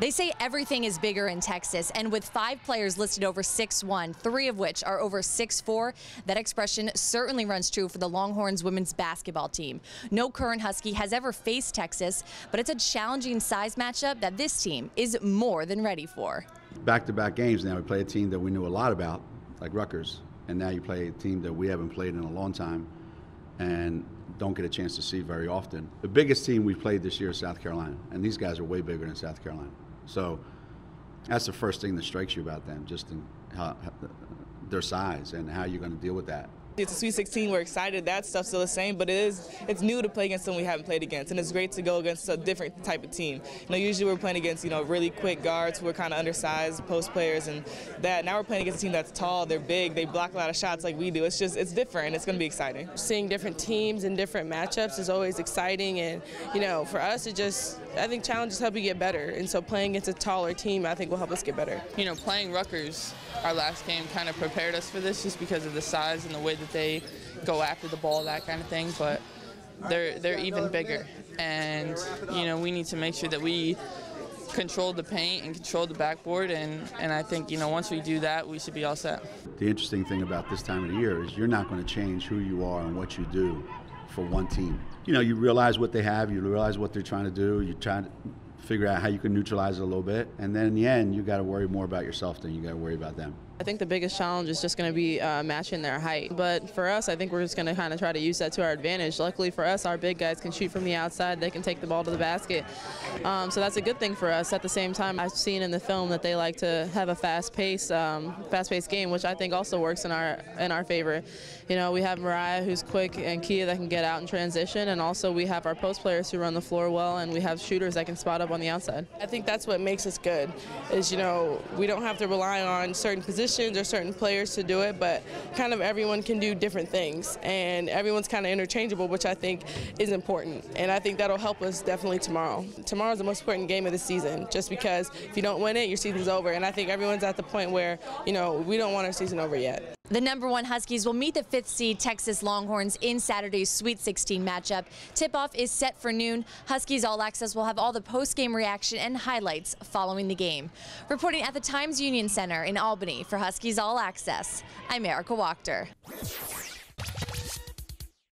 They say everything is bigger in Texas, and with five players listed over 6'1, three of which are over 6'4, that expression certainly runs true for the Longhorns women's basketball team. No current Husky has ever faced Texas, but it's a challenging size matchup that this team is more than ready for. Back to back games now, we play a team that we knew a lot about, like Rutgers, and now you play a team that we haven't played in a long time and don't get a chance to see very often. The biggest team we've played this year is South Carolina, and these guys are way bigger than South Carolina. So that's the first thing that strikes you about them, just in how, their size and how you're going to deal with that. It's a Sweet 16. We're excited. That stuff's still the same, but it is it's new to play against them we haven't played against, and it's great to go against a different type of team. You know, usually we're playing against you know really quick guards who are kind of undersized post players and that. Now we're playing against a team that's tall, they're big, they block a lot of shots like we do. It's just it's different. It's going to be exciting. Seeing different teams and different matchups is always exciting, and you know for us it just I think challenges help you get better, and so playing against a taller team, I think, will help us get better. You know, playing Rutgers, our last game, kind of prepared us for this just because of the size and the way that they go after the ball, that kind of thing. But they're they're even bigger, and you know, we need to make sure that we control the paint and control the backboard and, and I think you know once we do that we should be all set. The interesting thing about this time of the year is you're not going to change who you are and what you do for one team. You know, you realize what they have, you realize what they're trying to do, you are trying to figure out how you can neutralize it a little bit. And then in the end, you got to worry more about yourself than you got to worry about them. I think the biggest challenge is just going to be uh, matching their height. But for us, I think we're just going to kind of try to use that to our advantage. Luckily for us, our big guys can shoot from the outside. They can take the ball to the basket. Um, so that's a good thing for us. At the same time, I've seen in the film that they like to have a fast pace, um, fast-paced game, which I think also works in our in our favor. You know, we have Mariah who's quick and Kia that can get out and transition, and also we have our post players who run the floor well, and we have shooters that can spot up job on the outside. I think that's what makes us good is, you know, we don't have to rely on certain positions or certain players to do it, but kind of everyone can do different things and everyone's kind of interchangeable, which I think is important. And I think that'll help us definitely tomorrow. Tomorrow's the most important game of the season just because if you don't win it, your season's over. And I think everyone's at the point where, you know, we don't want our season over yet. The number one Huskies will meet the fifth seed Texas Longhorns in Saturday's Sweet 16 matchup. Tip off is set for noon. Huskies All Access will have all the post game reaction and highlights following the game. Reporting at the Times Union Center in Albany for Huskies All Access, I'm Erica Wachter.